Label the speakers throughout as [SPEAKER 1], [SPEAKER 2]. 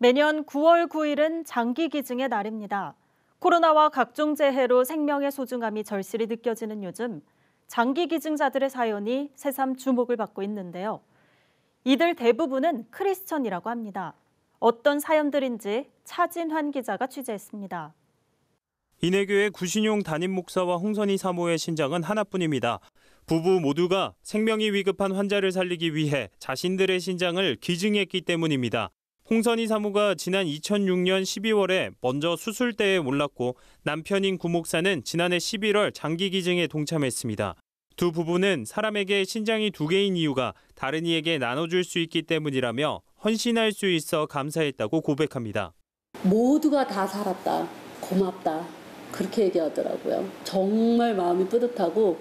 [SPEAKER 1] 매년 9월 9일은 장기 기증의 날입니다. 코로나와 각종 재해로 생명의 소중함이 절실히 느껴지는 요즘 장기 기증자들의 사연이 새삼 주목을 받고 있는데요. 이들 대부분은 크리스천이라고 합니다. 어떤 사연들인지 차진환 기자가 취재했습니다. 이내교의 구신용 담임 목사와 홍선희 사모의 신장은 하나뿐입니다. 부부 모두가 생명이 위급한 환자를 살리기 위해 자신들의 신장을 기증했기 때문입니다. 홍선희 사모가 지난 2006년 12월에 먼저 수술대에 올랐고 남편인 구목사는 지난해 11월 장기 기증에 동참했습니다. 두 부부는 사람에게 신장이 두 개인 이유가 다른 이에게 나눠줄 수 있기 때문이라며 헌신할 수 있어 감사했다고 고백합니다. 모두가 다 살았다. 고맙다. 그렇게 얘기하더라고요. 정말 마음이 뿌듯하고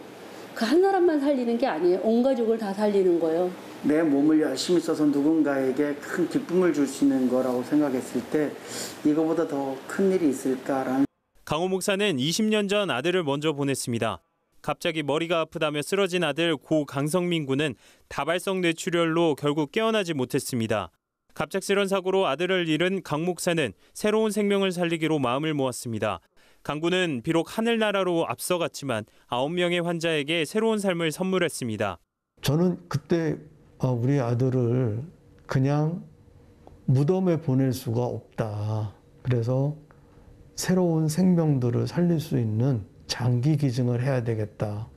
[SPEAKER 1] 그한 사람만 살리는 게 아니에요. 온 가족을 다 살리는 거예요. 내 몸을 열심히 써서 누군가에게 큰 기쁨을 줄수 있는 거라고 생각했을 때 이거보다 더 큰 일이 있을까라는 강호 목사는 20년 전 아들을 먼저 보냈습니다. 갑자기 머리가 아프다며 쓰러진 아들 고 강성민 군은 다발성 뇌출혈로 결국 깨어나지 못했습니다. 갑작스런 사고로 아들을 잃은 강 목사는 새로운 생명을 살리기로 마음을 모았습니다. 강구는 비록 하늘나라로 앞서갔지만 아홉 명의 환자에게 새로운 삶을 선물했습니다. 저는 그때 어, 우리 아들을 그냥 무덤에 보낼 수가 없다. 그래서 새로운 생명들을 살릴 수 있는 장기 기증을 해야 되겠다.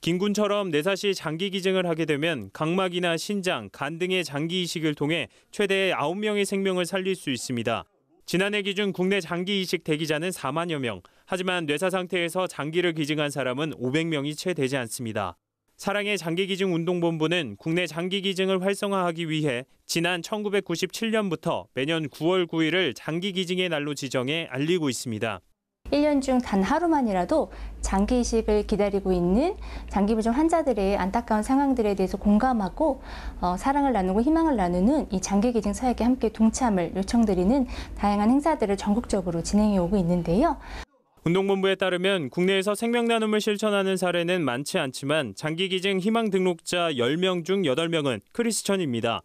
[SPEAKER 1] 김군처럼 내사시 장기 기증을 하게 되면 각막이나 신장, 간 등의 장기 이식을 통해 최대 9명의 생명을 살릴 수 있습니다. 지난해 기준 국내 장기 이식 대기자는 4만여 명, 하지만 뇌사 상태에서 장기를 기증한 사람은 500명이 채 되지 않습니다. 사랑의 장기기증운동본부는 국내 장기기증을 활성화하기 위해 지난 1997년부터 매년 9월 9일을 장기기증의 날로 지정해 알리고 있습니다. 1년 중 단 하루만이라도 장기 이식을 기다리고 있는 장기부종 환자들의 안타까운 상황들에 대해서 공감하고 어, 사랑을 나누고 희망을 나누는 이 장기기증 사역에 함께 동참을 요청드리는 다양한 행사들을 전국적으로 진행해 오고 있는데요. 운동본부에 따르면 국내에서 생명나눔을 실천하는 사례는 많지 않지만 장기기증 희망 등록자 10명 중 8명은 크리스천입니다.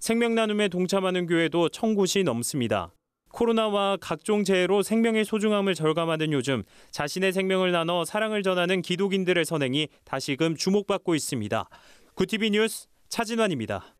[SPEAKER 1] 생명나눔에 동참하는 교회도 1000곳이 넘습니다. 코로나와 각종 재해로 생명의 소중함을 절감하는 요즘 자신의 생명을 나눠 사랑을 전하는 기독인들의 선행이 다시금 주목받고 있습니다. 구티비 뉴스 차진환입니다.